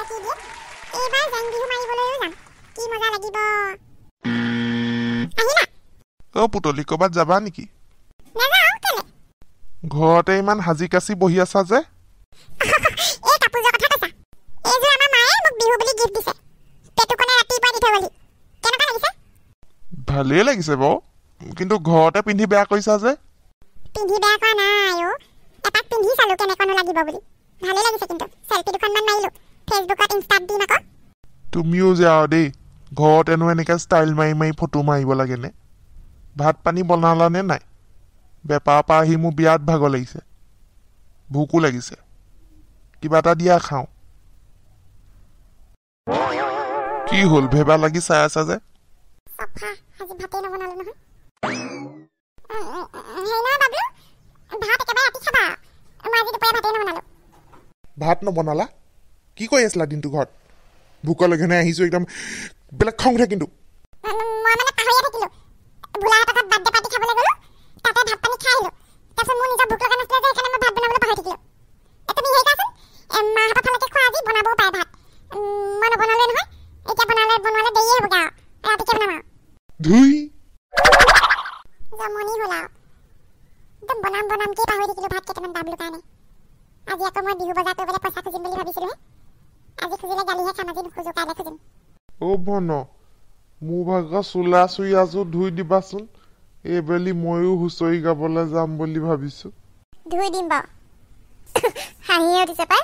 এটা কি দিয়ে এইবাৰ জেং বিহু মাৰিবলৈও যাম কি মজা লাগিব অ পুতলি ক'ৰবাত যাবা নেকি ঘৰতে ইমান সাজি কাচি বহি আছা যে ভালেই লাগিছে বাৰু কিন্তু ঘৰতে পিন্ধি বেয়া কৰিছা যে পিন্ধি চালো কেনেকুৱা লাগিব বুলি ভালেই লাগিছে কিন্তু ফেচবুকত ইনষ্টাত দিম আকৌ তুমিও যাওঁ দেই ঘৰত এনেও এনেকৈ ষ্টাইল মাৰি মাৰি ফটো মাৰিব লাগেনে ভাত পানী বনালানে নাই বেপাৰৰ পৰা আহি মোৰ বিৰাট ভাগৰ লাগিছে ভোকো লাগিছে কিবা এটা দিয়া খাওঁ কি হ'ল ভেবা লাগি চাই আছা যে ভাত নবনালা কি কৰি আছিলা দিনটো ঘৰত ভোকৰ লগে নাই আহিছোঁ একদম বেলেগ খং উঠে কিন্তু বনাম বনাম কি পাহৰি থাকিলো ভাত কেইটামান পাবলো কাৰণে আজি আকৌ মই বিহু বজাৰ কৰিবলৈ পইচা খুজিম বুলি ভাবিছিলোহে খুজিলে গালিহে খাম আজি নোখোজো কাইলৈ খুজিম অ ভন মোৰ ভাগৰ চোলা চুৰিয়াজো ধুই দিবাচোন এইবেলি ময়ো হুঁচৰি গাবলৈ যাম বুলি ভাবিছো ধুই দিম বাৰু হাঁহিয়ে উঠিছে পাই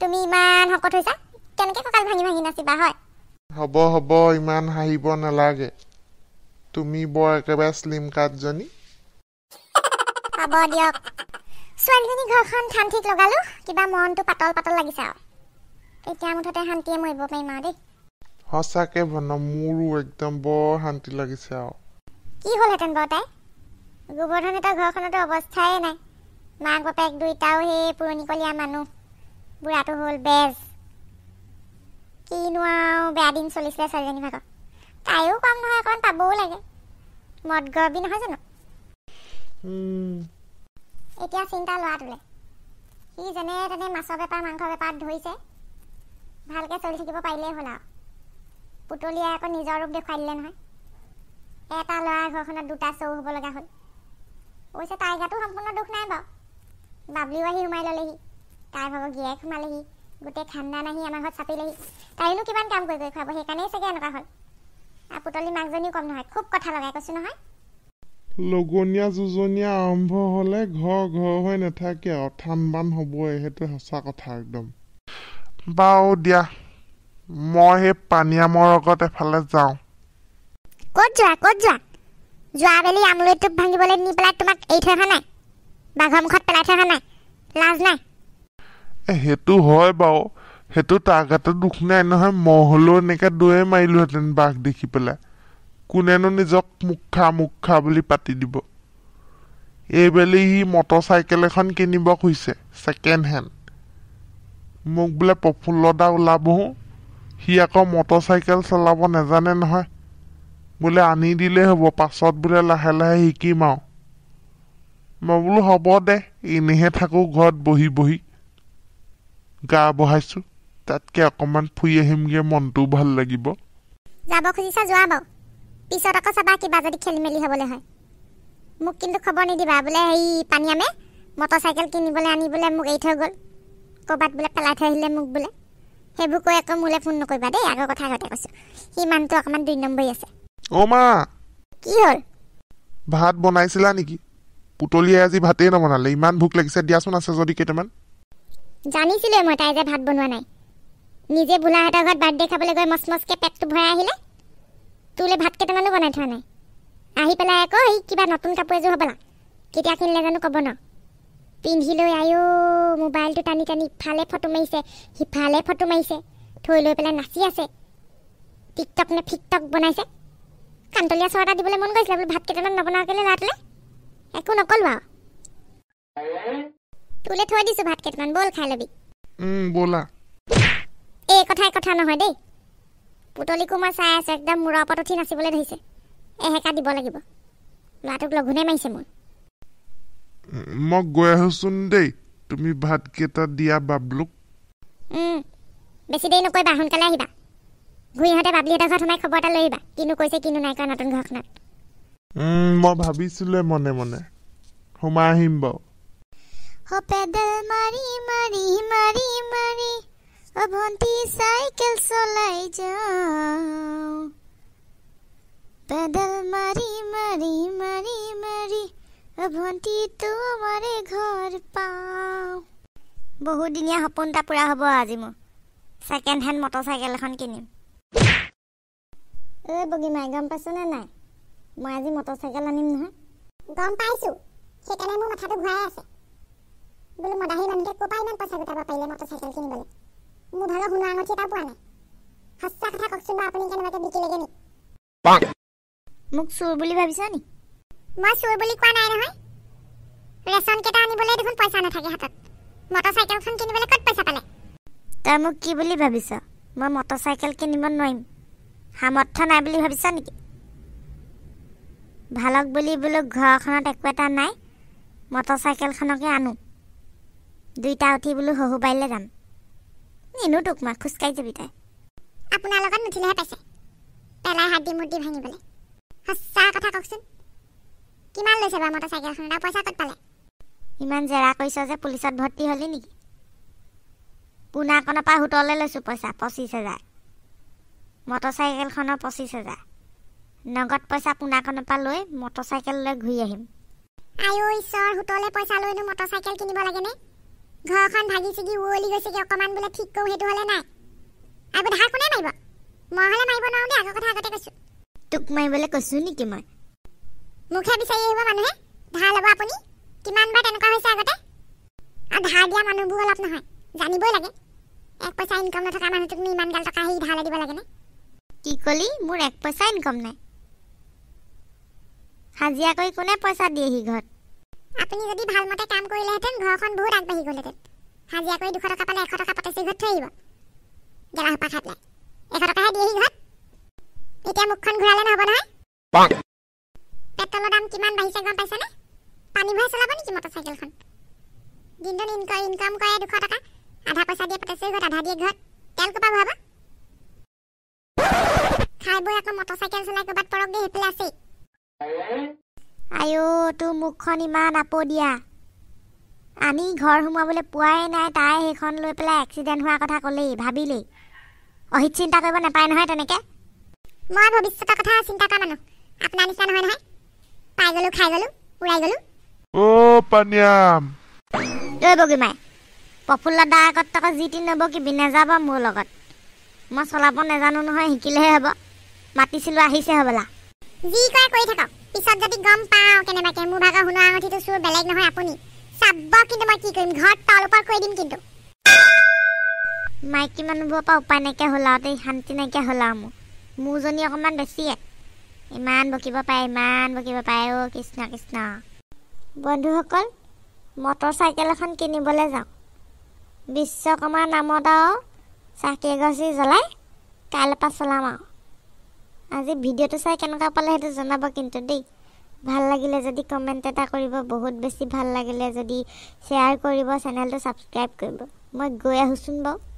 তুমি ইমান শকত হৈছা কেনেকৈ কঁকাল ভাঙি ভাঙি নাচিবা হয় হ'ব হ'ব ইমান হাঁহিব নালাগে তুমি বৰ একেবাৰে শ্লিম কাটজনী হ'ব দিয়ক ছোৱালীজনী ঘৰখন ঠান ঠিক লগালো কিবা মনটো পাতল পাতল লাগিছে আৰু এতিয়া মুঠতে শান্তিয়ে মৰিব পাৰিম আৰু দেই সঁচাকে ভন মোৰো একদম বৰ শান্তি লাগিছে আৰু কি হ'লহেঁতেন বাৰু তাই গোবৰ্ধন এটা ঘৰখনতো অৱস্থাই নাই মাক বাপেক দুইটাও সেই পুৰণিকলীয়া মানুহ বুঢ়াটো হ'ল বেজ কিনো আৰু বেয়া দিন চলিছিলে ছোৱালীজনী ভাগত তাইও কম নহয় অকণমান পাবও লাগে মদ গৰ্বী নহয় জানো এতিয়া চিন্তা লোৱাটোলৈ সি যেনে তেনে মাছৰ বেপাৰ মাংস বেপাৰত ধৰিছে ভালকে চলি থাকিব পাৰিলেই হ'ল আৰু পুতলীয়াই আকৌ নিজৰ ৰূপ দেখুৱাই দিলে নহয় এটা ল'ৰাৰ ঘৰখনত দুটা চৌ হ'ব লগা হ'ল অৱশ্যে তাইৰ গাটো সম্পূৰ্ণ দুখ নাই বাৰু বাবলিও আহি সোমাই ল'লেহি তাইৰ ভাগৰ গিৰিয়েক সোমালেহি গোটেই খানদান নাহি আমাৰ ঘৰত চাপিলেহি তাইনো কিমান কাম কৰি কৰি খুৱাব সেইকাৰণেই চাগে এনেকুৱা হ'ল আৰু পুতলী মাকজনীও কম নহয় খুব কথা লগাই কৈছো নহয় লগনীয়া যোজনীয়া আৰম্ভ হ'লে ঘৰ ঘৰ হৈ নাথাকে অথান বান হ'বই সেইটো সঁচা কথা একদম বাৰু দিয়া মই সেই পানীয়ামৰ লগত এফালে যাওঁ ক'ত যোৱা ক'ত যোৱা যোৱা বেলি আমলৈ টোপ ভাঙিবলৈ নি পেলাই তোমাক এৰি থৈ অহা নাই বাঘৰ মুখত পেলাই থৈ লাজ নাই এই সেইটো হয় বাৰু সেইটো তাৰ গাতে দুখ নাই নহয় মই হ'লেও এনেকৈ দুৱে মাৰিলোহেঁতেন বাঘ দেখি পেলাই কোনেনো নিজক মুখা মুখা বুলি পাতি দিব এইবেলি সি মটৰচাইকেল এখন কিনিব খুজিছে ছেকেণ্ড হেণ্ড মোক বোলে প্ৰফুল্লদা ওলাবহো সি আকৌ মটৰচাইকেল চলাব নেজানে নহয় বোলে আনি দিলেই হ'ব পাছত বোলে লাহে লাহে শিকিম আৰু মই বোলো হ'ব দে এনেহে থাকোঁ ঘৰত বহি বহি গা বঢ়াইছোঁ তাতকৈ অকণমান ফুৰি আহিমগৈ মনটোও ভাল লাগিব যাব খুজিছা যোৱা বাৰু পিছত আকৌ চাবা কিবা যদি খেলি মেলি হ'বলৈ হয় মোক কিন্তু খবৰ নিদিবা বোলে হেৰি পানী আমি মটৰচাইকেল কিনিবলৈ আনিবলৈ মোক এৰি থৈ গ'ল ক'ৰবাত বোলে পেলাই থৈ আহিলে মোক বোলে সেইবোৰ কৈ আকৌ মোলৈ ফোন নকৰিবা দেই আগৰ কথা আগতে কৈছোঁ সি মানুহটো অকণমান দুই নম্বৰী আছে অ' মা কি হ'ল ভাত বনাইছিলা নেকি পুতলিয়ে আজি ভাতেই নবনালে ইমান ভোক লাগিছে দিয়াচোন আছে যদি কেইটামান জানিছিলোৱে মই তাই যে ভাত বনোৱা নাই নিজে বোলাহঁতৰ ঘৰত বাৰ্থডে খাবলৈ গৈ মচ মচকৈ পেটটো ভৰাই আহিলে তোলৈ ভাত কেইটামানো বনাই থোৱা নাই আহি পেলাই আকৌ এই কিবা নতুন কাপোৰ এযোৰ হ'বলা কেতিয়া কিনিলে জানো ক'ব ন পিন্ধি লৈ আয়ো মোবাইলটো টানি টানি ইফালে ফটো মাৰিছে সিফালে ফটো মাৰিছে থৈ লৈ পেলাই নাচি আছে টিকটক নে ফিকটক বনাইছে কান্তলীয়া চৰটা দিবলৈ মন গৈছিলে বোলো ভাতকেইটা নবনোৱা কেলৈ ল'ৰাটোলে একো নকলো আৰু তোলে থৈ দিছো ভাত কেইটামান বল খাই ল'বি এই কথাই কথা নহয় দেই পুতলিকো মই চাই আছো একদম মূৰৰ ওপৰত উঠি নাচিবলৈ ধৰিছে এহেকা দিব লাগিব ল'ৰাটোক লঘোণে মাৰিছে মোৰ মই গৈ আহোচোন দেই তুমি ভাতকেইটা দিয়া বাবলোক বেছি দেৰি নকৰিবা সোনকালে আহিবা ভূঁইহঁতে বাবলি এটা ঘৰত সোমাই খবৰ এটা লৈ আহিবা কিনো কৈছে কিনো নাই কৰা নতুন ঘৰখনত মই ভাবিছিলোৱে মনে মনে সোমাই আহিম বাৰু সপেডাল মাৰি মাৰি মাৰি মাৰি অভন্তি চাইকেল চলাই যাওঁ পেডেল মাৰি মাৰি মাৰি ভণ্টি তোমাৰে বহুদিনীয়া সপোন এটা পূৰা হ'ব আজি মোৰ ছেকেণ্ড হেণ্ড মটৰ চাইকেল এখন কিনিম ঐ বগীমাই গম পাইছোনে নাই মই আজি চাইকেল আনিম নহয় গম পাইছোঁ সেইকাৰণে মোৰ মাথাটো ঘূৰাই আছে বোলো মদাহী মানুহে ক'ৰ পৰা ইমান পইচা গোটাব পাৰিলে মটৰচাইকেল কিনিবলৈ মোৰ ভাগৰ সোণৰ আঙুঠি এটা পোৱা নাই সঁচা কথা কওকচোন বাৰু আপুনি কেনেবাকৈ বিকিলেগৈ নি মোক চোৰ বুলি ভাবিছা নেকি মই চুৰ বুলি কোৱা নাই নহয় ৰেচন কেইটা আনিবলৈ দেখোন পইচা নাথাকে হাতত মটৰচাইকেলখন কিনিবলৈ ক'ত পইচা পালে তই মোক কি বুলি ভাবিছ মই মটৰচাইকেল কিনিব নোৱাৰিম সামৰ্থ্য নাই বুলি ভাবিছ নেকি ভালক বুলি বোলো ঘৰখনত একো এটা নাই মটৰ চাইকেলখনকে আনো দুইটা উঠি বোলো শহু শহুবাৰীলৈ যাম নিনো তোক মই খোজকাঢ়ি যাবি তাই আপোনাৰ লগত নুঠিলেহে পাইছে পেলাই হাতী মুৰ্তি ভাঙিবলৈ সঁচা কথা কওকচোন কিমান লৈছে বা মটৰচাইকেলখন এটা পইচা ক'ত পালে ইমান জেৰা কৰিছ যে পুলিচত ভৰ্তি হ'লি নেকি পোনাকণৰ পৰা সোতৰলৈ লৈছোঁ পইচা পঁচিছ হেজাৰ মটৰচাইকেলখনৰ পঁচিছ হেজাৰ নগদ পইচা পোনাকণৰ পৰা লৈ মটৰচাইকেল লৈ ঘূৰি আহিম তোক মাৰিবলৈ কৈছো নেকি মই মুখে বিচাৰি আহিব মানুহে ধাৰ ল'ব আপুনি কিমানবাৰ তেনেকুৱা হৈছে আগতে আৰু ধাৰ দিয়া মানুহবোৰ অলপ নহয় জানিবই লাগে এক পইচা ইনকম নথকা মানুহটোকনো ইমানগাল টকা আহি ধাৰলে দিব লাগেনে কি ক'লি মোৰ এক পইচা ইনকম নাই হাজিৰাকৈ কোনে পইচা দিয়েহি ঘৰত আপুনি যদি ভালমতে কাম কৰিলেহেঁতেন ঘৰখন বহুত আগবাঢ়ি গ'লহেঁতেন হাজিৰাকৈ দুশ টকা পালে এশ টকা পটেচি ঘৰত থৈ আহিব গেলাসোপা খাই পেলাই এশ টকাহে দিয়েহি ঘৰত এতিয়া মুখখন ঘূৰালে নহ'ব নহয় পেট্ৰলৰ দাম কিমান বাঢ়িছে গম পাইছানে পানী ভৰাই চলাব নেকি মটৰচাইকেলখন দিনটোত ইনক ইনকাম কৰে দুশ টকা আধা পইচা দিয়ে পটেছে ঘৰত আধা দিয়ে ঘৰত তেল ক'ৰপৰা ভৰাবা খাই বৈ আকৌ মটৰচাইকেল চলাই ক'ৰবাত পৰক দেই সেইফালে আছেই আইঅ তোৰ মুখখন ইমান আপদিয়া আমি ঘৰ সোমাবলৈ পোৱাই নাই তাই সেইখন লৈ পেলাই এক্সিডেণ্ট হোৱাৰ কথা ক'লেই ভাবিলেই অহিত চিন্তা কৰিব নাপায় নহয় তেনেকৈ মই ভৱিষ্যতৰ কথা চিন্তা কৰা মানুহ আপোনাৰ নিচিনা নহয় নহয় পাই গলো খাই গলো উৰাই গলো ঐ বগীমাই প্ৰফুল্ল দা আগত তাক যি টি নবকিবি নাযাব মোৰ লগত মই চলাব নাজানো নহয় শিকিলেহে হ'ব মাতিছিলো আহিছে হবলা যি কয় কৰি থাকক পিছত যদি গম পাওঁ কেনেবাকে মোৰ ভাগৰ সোণৰ আঙঠিটো চোৰ বেলেগ নহয় আপুনি চাব কিন্তু মই কি কৰিম ঘৰত তলপৰ কৰি দিম কিন্তু মাইকী মানুহবোৰৰ পৰা উপায় নাইকিয়া হ'ল আৰু শান্তি নাইকিয়া হ'ল আৰু মোৰ মোৰজনী অকণমান বেছিয়ে ইমান বকিব পাৰে ইমান বকিব পাৰে অ' কৃষ্ণ কৃষ্ণ বন্ধুসকল মটৰ চাইকেল এখন কিনিবলৈ যাওঁ বিশ্বকৰ্মাৰ নামত আৰু চাকি এগছি জ্বলাই কাইলৈ পৰা চলাম আৰু আজি ভিডিঅ'টো চাই কেনেকুৱা পালে সেইটো জনাব কিন্তু দেই ভাল লাগিলে যদি কমেণ্ট এটা কৰিব বহুত বেছি ভাল লাগিলে যদি শ্বেয়াৰ কৰিব চেনেলটো ছাবস্ক্ৰাইব কৰিব মই গৈ আহোঁচোন বাৰু